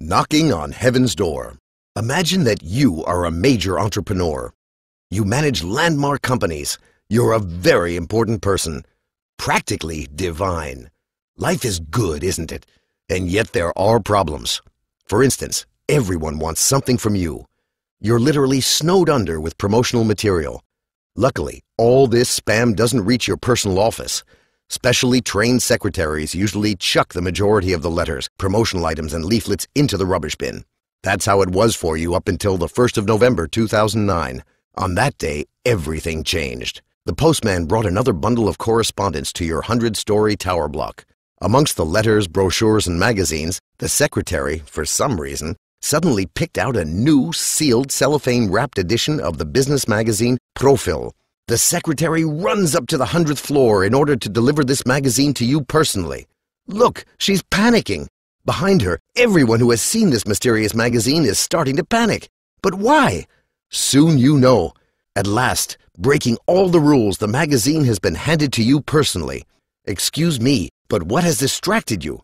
Knocking on Heaven's Door. Imagine that you are a major entrepreneur. You manage landmark companies. You're a very important person. Practically divine. Life is good, isn't it? And yet there are problems. For instance, everyone wants something from you. You're literally snowed under with promotional material. Luckily, all this spam doesn't reach your personal office. Specially trained secretaries usually chuck the majority of the letters, promotional items, and leaflets into the rubbish bin. That's how it was for you up until the 1st of November 2009. On that day, everything changed. The postman brought another bundle of correspondence to your 100 story tower block. Amongst the letters, brochures, and magazines, the secretary, for some reason, suddenly picked out a new sealed cellophane wrapped edition of the business magazine Profil. The secretary runs up to the hundredth floor in order to deliver this magazine to you personally. Look, she's panicking. Behind her, everyone who has seen this mysterious magazine is starting to panic. But why? Soon you know. At last, breaking all the rules, the magazine has been handed to you personally. Excuse me, but what has distracted you?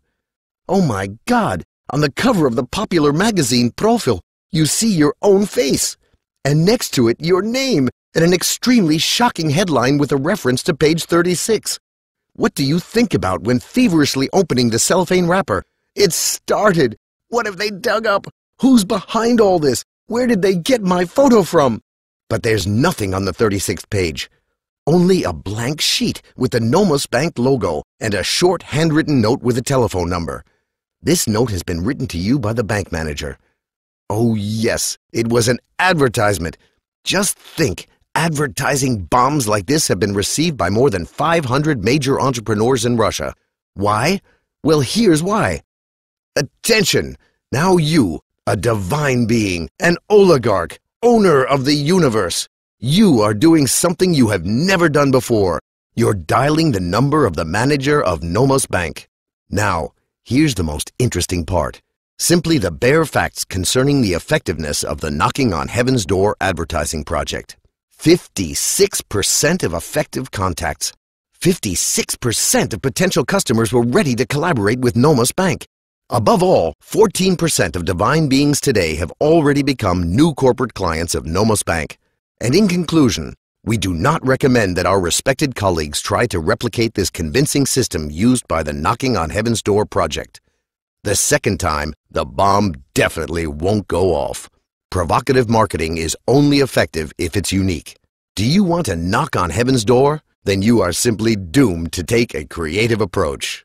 Oh my God! On the cover of the popular magazine Profil, you see your own face. And next to it, your name and an extremely shocking headline with a reference to page 36. What do you think about when feverishly opening the cellophane wrapper? It started. What have they dug up? Who's behind all this? Where did they get my photo from? But there's nothing on the 36th page. Only a blank sheet with the Nomos Bank logo and a short handwritten note with a telephone number. This note has been written to you by the bank manager. Oh, yes, it was an advertisement. Just think Advertising bombs like this have been received by more than 500 major entrepreneurs in Russia. Why? Well, here's why. Attention! Now you, a divine being, an oligarch, owner of the universe, you are doing something you have never done before. You're dialing the number of the manager of Nomos Bank. Now, here's the most interesting part. Simply the bare facts concerning the effectiveness of the Knocking on Heaven's Door advertising project. 56% of effective contacts. 56% of potential customers were ready to collaborate with Nomos Bank. Above all, 14% of divine beings today have already become new corporate clients of Nomos Bank. And in conclusion, we do not recommend that our respected colleagues try to replicate this convincing system used by the Knocking on Heaven's Door project. The second time, the bomb definitely won't go off. Provocative marketing is only effective if it's unique. Do you want to knock on heaven's door? Then you are simply doomed to take a creative approach.